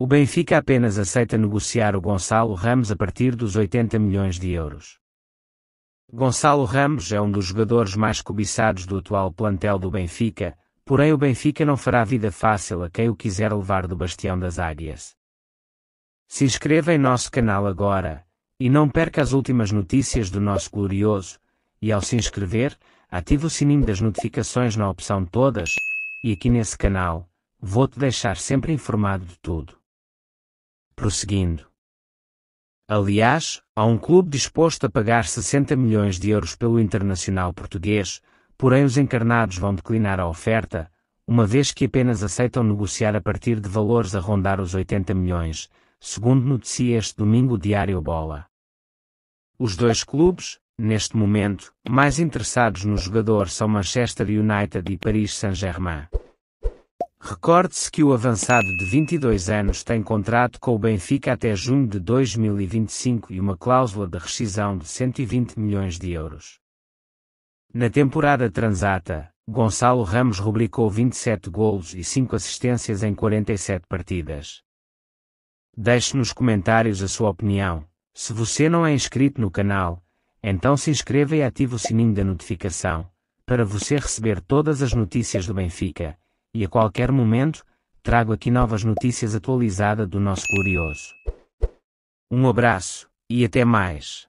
O Benfica apenas aceita negociar o Gonçalo Ramos a partir dos 80 milhões de euros. Gonçalo Ramos é um dos jogadores mais cobiçados do atual plantel do Benfica, porém o Benfica não fará vida fácil a quem o quiser levar do bastião das águias. Se inscreva em nosso canal agora, e não perca as últimas notícias do nosso glorioso, e ao se inscrever, ative o sininho das notificações na opção Todas, e aqui nesse canal, vou-te deixar sempre informado de tudo prosseguindo. Aliás, há um clube disposto a pagar 60 milhões de euros pelo internacional português, porém os encarnados vão declinar a oferta, uma vez que apenas aceitam negociar a partir de valores a rondar os 80 milhões, segundo noticia este domingo o Diário Bola. Os dois clubes, neste momento, mais interessados no jogador são Manchester United e Paris Saint-Germain. Recorde-se que o avançado de 22 anos tem contrato com o Benfica até junho de 2025 e uma cláusula de rescisão de 120 milhões de euros. Na temporada transata, Gonçalo Ramos rubricou 27 golos e 5 assistências em 47 partidas. Deixe nos comentários a sua opinião. Se você não é inscrito no canal, então se inscreva e ative o sininho da notificação, para você receber todas as notícias do Benfica e a qualquer momento, trago aqui novas notícias atualizadas do nosso glorioso. Um abraço, e até mais.